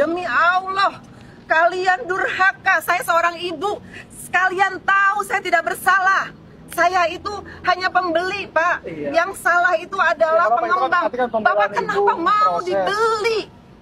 Demi Allah, kalian durhaka. Saya seorang ibu. Kalian tahu saya tidak bersalah. Saya itu hanya pembeli, Pak. Iya. Yang salah itu adalah ya, Bapak pengembang. Itu kan Bapak kenapa ibu, mau proses. dibeli?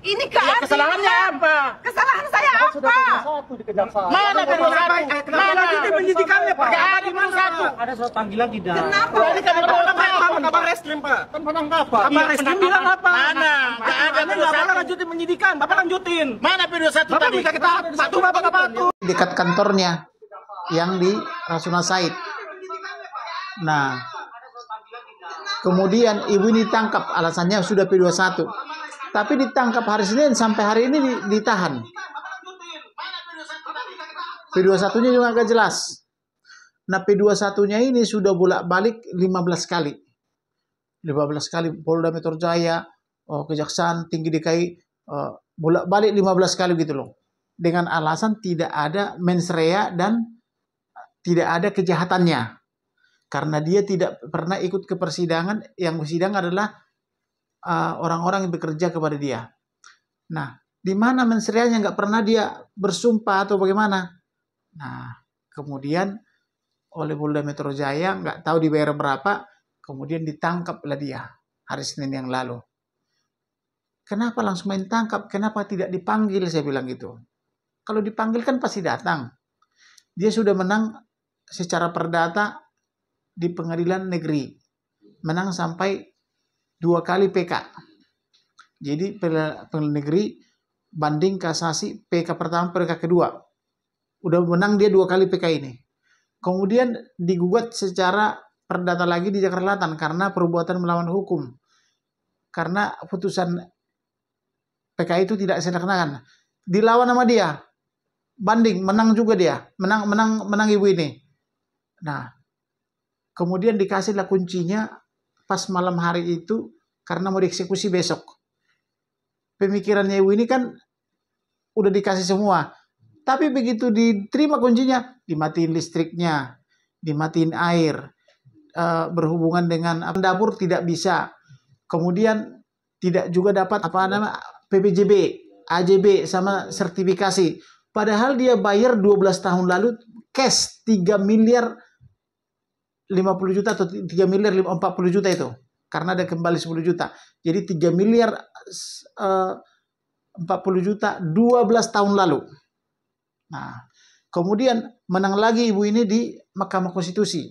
ini keadilan. Kesalahannya apa? Kesalahan saya apa? Sudah satu di kejaksaan. Mana kenapa? Mana kita penyidikannya Pak? mana satu. Ada surat panggilan tidak? Kenapa? Ini kan penangkapan kabar reskrim Pak. Kan apa? Kabar iya, reskrim bilang apa? Mana? Enggak ada. Enggak boleh lanjutin penyidikan. Bapak lanjutin. Mana video satu tadi? Bapak bisa kita satu Bapak enggak patuh. Dekat kantornya yang di Rasuna Said. Nah, kemudian ibu ini tangkap alasannya sudah P21 tapi ditangkap hari Senin sampai hari ini ditahan. P21-nya juga agak jelas. Nah P21-nya ini sudah bolak-balik 15 kali. 15 kali Polda Metro Jaya, oh, Kejaksaan Tinggi DKI, oh, bolak-balik 15 kali gitu loh. Dengan alasan tidak ada mensrea dan tidak ada kejahatannya. Karena dia tidak pernah ikut ke persidangan, yang persidangan adalah orang eh, orang-orang yang bekerja kepada dia. Nah, di mana menserianya nggak pernah dia bersumpah atau bagaimana? Nah, kemudian oleh Polda Metro Jaya nggak tahu dibayar berapa, kemudian ditangkaplah dia hari Senin yang lalu. Kenapa langsung main tangkap? Kenapa tidak dipanggil? Saya bilang gitu. Kalau dipanggil kan pasti datang. Dia sudah menang secara perdata di pengadilan negeri. Menang sampai dua kali PK. Jadi pengadilan negeri banding kasasi PK pertama PK kedua. Udah menang dia dua kali PK ini. Kemudian digugat secara perdata lagi di Jakarta Selatan karena perbuatan melawan hukum. Karena putusan PK itu tidak dilaksanakan. Dilawan sama dia. Banding menang juga dia. Menang menang menang ibu ini. Nah, kemudian dikasihlah kuncinya pas malam hari itu karena mau dieksekusi besok. Pemikirannya ibu ini kan udah dikasih semua. Tapi begitu diterima kuncinya, dimatiin listriknya, dimatiin air, eh, berhubungan dengan dapur tidak bisa. Kemudian tidak juga dapat apa namanya PPJB, AJB sama sertifikasi. Padahal dia bayar 12 tahun lalu cash 3 miliar 50 juta atau 3 miliar 40 juta itu karena ada kembali 10 juta. Jadi 3 miliar eh, uh, 40 juta 12 tahun lalu. Nah, kemudian menang lagi ibu ini di Mahkamah Konstitusi.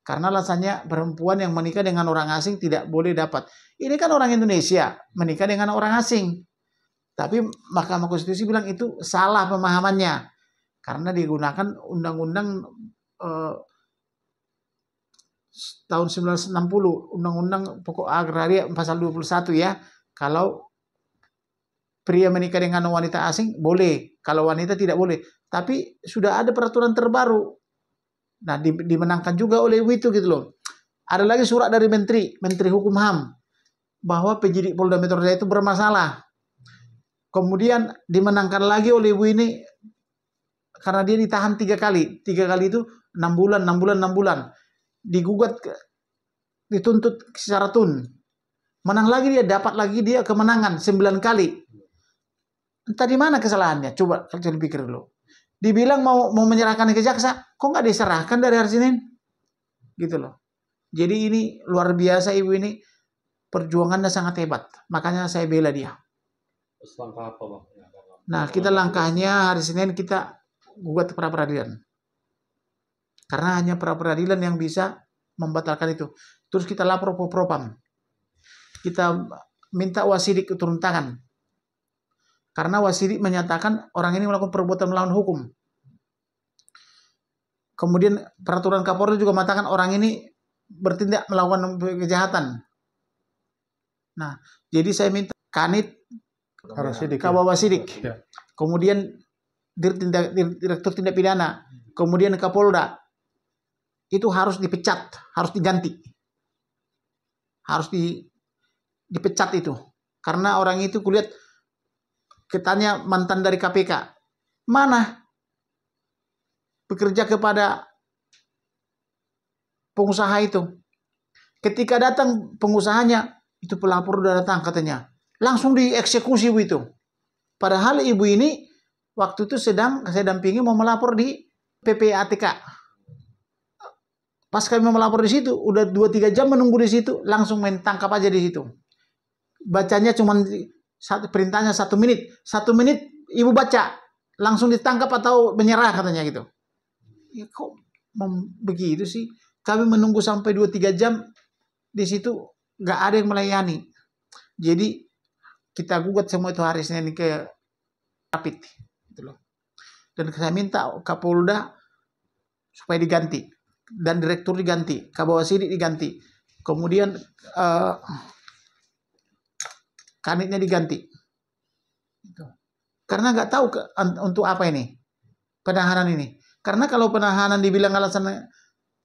Karena alasannya perempuan yang menikah dengan orang asing tidak boleh dapat. Ini kan orang Indonesia menikah dengan orang asing. Tapi Mahkamah Konstitusi bilang itu salah pemahamannya. Karena digunakan undang-undang eh, tahun 1960 Undang-Undang Pokok Agraria pasal 21 ya. Kalau pria menikah dengan wanita asing boleh, kalau wanita tidak boleh. Tapi sudah ada peraturan terbaru. Nah, dimenangkan juga oleh WITU gitu loh. Ada lagi surat dari menteri, Menteri Hukum HAM bahwa penyidik Polda Metro Jaya itu bermasalah. Kemudian dimenangkan lagi oleh Wu ini karena dia ditahan tiga kali. Tiga kali itu enam bulan, enam bulan, enam bulan digugat ke, dituntut secara tun menang lagi dia dapat lagi dia kemenangan sembilan kali entah di mana kesalahannya coba kalian pikir dulu dibilang mau mau menyerahkan ke jaksa kok nggak diserahkan dari hari Senin gitu loh jadi ini luar biasa ibu ini perjuangannya sangat hebat makanya saya bela dia nah kita langkahnya hari Senin kita gugat pra peradilan karena hanya pra peradilan yang bisa membatalkan itu. Terus kita lapor ke propam. Kita minta wasidik turun tangan. Karena wasidik menyatakan orang ini melakukan perbuatan melawan hukum. Kemudian peraturan Kapolri juga mengatakan orang ini bertindak melawan kejahatan. Nah, jadi saya minta kanit harus wasidik. Ya. Ya. Kemudian direktur tindak pidana, kemudian Kapolda, itu harus dipecat, harus diganti. Harus di, dipecat itu. Karena orang itu kulihat ketanya mantan dari KPK. Mana? Bekerja kepada pengusaha itu. Ketika datang pengusahanya, itu pelapor udah datang katanya. Langsung dieksekusi ibu itu. Padahal ibu ini waktu itu sedang saya dampingi mau melapor di PPATK. Pas kami melapor di situ, udah 2-3 jam menunggu di situ, langsung main tangkap aja di situ. Bacanya cuma satu, perintahnya satu menit. Satu menit ibu baca, langsung ditangkap atau menyerah katanya gitu. Ya kok begitu sih? Kami menunggu sampai 2-3 jam, di situ nggak ada yang melayani. Jadi kita gugat semua itu hari Senin ke Rapid. Gitu loh. Dan saya minta Kapolda supaya diganti dan direktur diganti, Kabawasidik diganti, kemudian uh, kanitnya diganti. Karena nggak tahu ke, untuk apa ini penahanan ini. Karena kalau penahanan dibilang alasan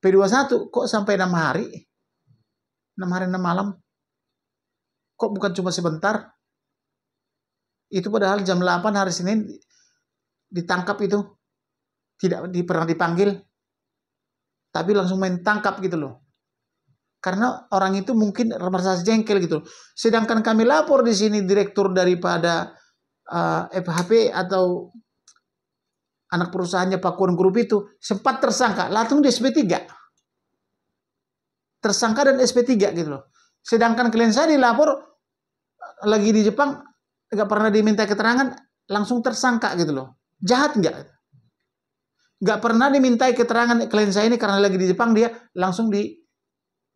P21 kok sampai enam hari, enam hari enam malam, kok bukan cuma sebentar. Itu padahal jam 8 hari Senin ditangkap itu tidak pernah dipanggil tapi langsung main tangkap gitu loh. Karena orang itu mungkin merasa jengkel gitu. Loh. Sedangkan kami lapor di sini direktur daripada uh, eh, FHP atau anak perusahaannya Pak Kuan Group itu sempat tersangka, langsung di SP3. Tersangka dan SP3 gitu loh. Sedangkan klien saya dilapor eh, lagi di Jepang, nggak pernah diminta keterangan, langsung tersangka gitu loh. Jahat nggak? nggak pernah dimintai keterangan klien saya ini karena lagi di Jepang dia langsung di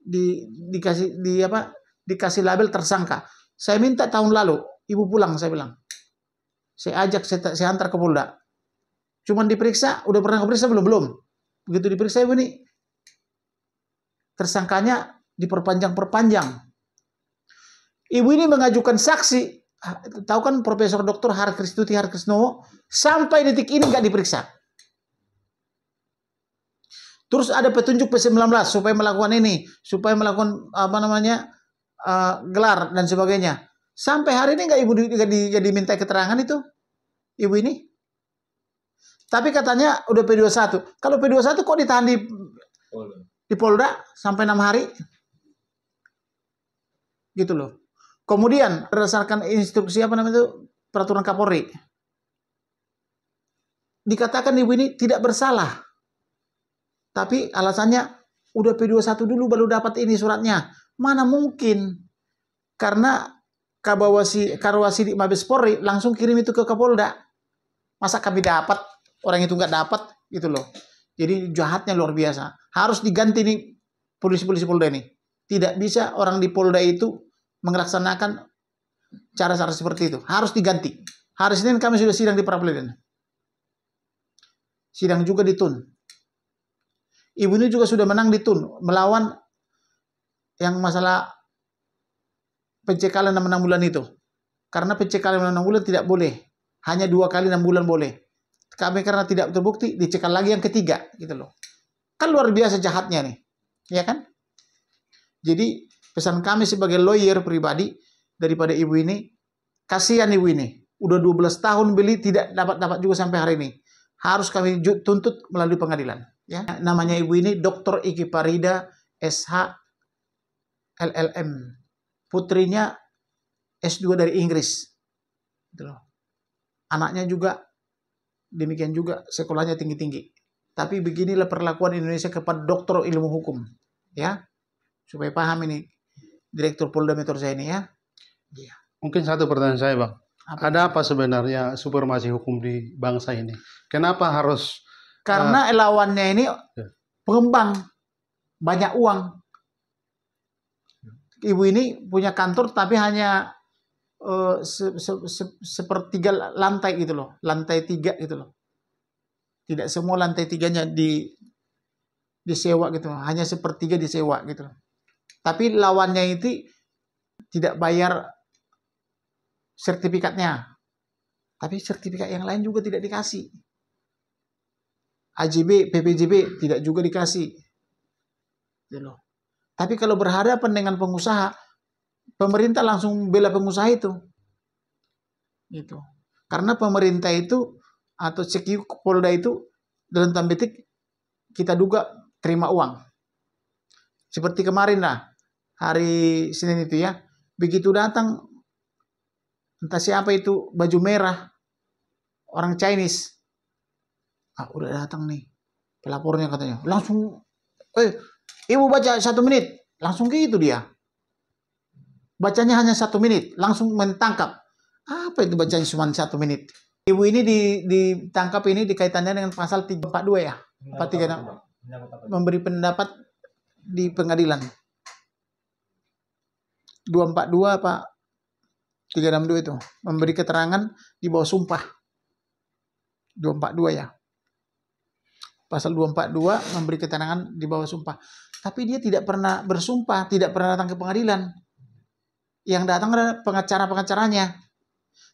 di dikasih di apa dikasih label tersangka. Saya minta tahun lalu ibu pulang saya bilang. Saya ajak saya, saya antar ke Polda. Cuman diperiksa, udah pernah diperiksa belum? Belum. Begitu diperiksa ibu ini tersangkanya diperpanjang-perpanjang. Ibu ini mengajukan saksi, ah, tahu kan Profesor Dr. Harkristuti Harkrisnowo sampai detik ini nggak diperiksa. Terus ada petunjuk P19 supaya melakukan ini, supaya melakukan apa namanya uh, gelar dan sebagainya. Sampai hari ini nggak ibu jadi jadi minta keterangan itu ibu ini? Tapi katanya udah P21. Kalau P21 kok ditahan di Polda. di Polda sampai enam hari? Gitu loh. Kemudian berdasarkan instruksi apa namanya itu peraturan Kapolri dikatakan ibu ini tidak bersalah tapi alasannya udah P21 dulu baru dapat ini suratnya. Mana mungkin? Karena Kabawasi Karwasi di Mabes Polri langsung kirim itu ke Kapolda. Masa kami dapat orang itu nggak dapat gitu loh. Jadi jahatnya luar biasa. Harus diganti nih polisi-polisi Polda ini. Tidak bisa orang di Polda itu melaksanakan cara-cara seperti itu. Harus diganti. Hari Senin kami sudah sidang di pra Sidang juga di TUN ini juga sudah menang di Tun melawan yang masalah pencekalan enam bulan itu. Karena pencekalan enam bulan tidak boleh. Hanya dua kali enam bulan boleh. Kami karena tidak terbukti dicekal lagi yang ketiga gitu loh. Kan luar biasa jahatnya nih. Ya kan? Jadi pesan kami sebagai lawyer pribadi daripada ibu ini kasihan ibu ini. Udah 12 tahun beli tidak dapat-dapat juga sampai hari ini. Harus kami tuntut melalui pengadilan ya namanya ibu ini Dr. Iki Parida SH LLM putrinya S2 dari Inggris gitu loh anaknya juga demikian juga sekolahnya tinggi-tinggi tapi beginilah perlakuan Indonesia kepada dokter ilmu hukum ya supaya paham ini direktur Polda Metro saya ini ya iya. mungkin satu pertanyaan saya bang apa? ada apa sebenarnya supremasi hukum di bangsa ini kenapa harus karena uh. lawannya ini ya. pengembang banyak uang. Ya. Ibu ini punya kantor tapi hanya uh, se -se -se sepertiga lantai gitu loh, lantai tiga gitu loh. Tidak semua lantai tiganya di disewa gitu, loh. hanya sepertiga disewa gitu loh. Tapi lawannya itu tidak bayar sertifikatnya. Tapi sertifikat yang lain juga tidak dikasih. AJB, PPJB tidak juga dikasih. Gitu Tapi kalau berhadapan dengan pengusaha, pemerintah langsung bela pengusaha itu. Gitu. Karena pemerintah itu atau CQ Polda itu dalam tanda kita duga terima uang. Seperti kemarin lah, hari Senin itu ya. Begitu datang entah siapa itu baju merah orang Chinese ah, udah datang nih pelapornya katanya langsung eh ibu baca satu menit langsung gitu dia bacanya hanya satu menit langsung mentangkap apa itu bacanya cuma satu menit ibu ini ditangkap ini dikaitannya dengan pasal 342 ya 436 memberi pendapat di pengadilan 242 apa 362 itu memberi keterangan di bawah sumpah 242 ya pasal 242 memberi keterangan di bawah sumpah. Tapi dia tidak pernah bersumpah, tidak pernah datang ke pengadilan. Yang datang adalah pengacara-pengacaranya.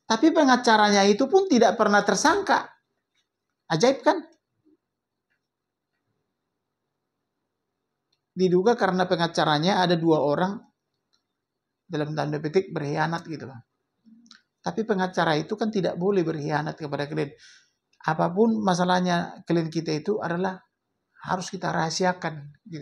Tapi pengacaranya itu pun tidak pernah tersangka. Ajaib kan? Diduga karena pengacaranya ada dua orang dalam tanda petik berkhianat gitu Tapi pengacara itu kan tidak boleh berkhianat kepada klien apapun masalahnya klien kita itu adalah harus kita rahasiakan. Gitu.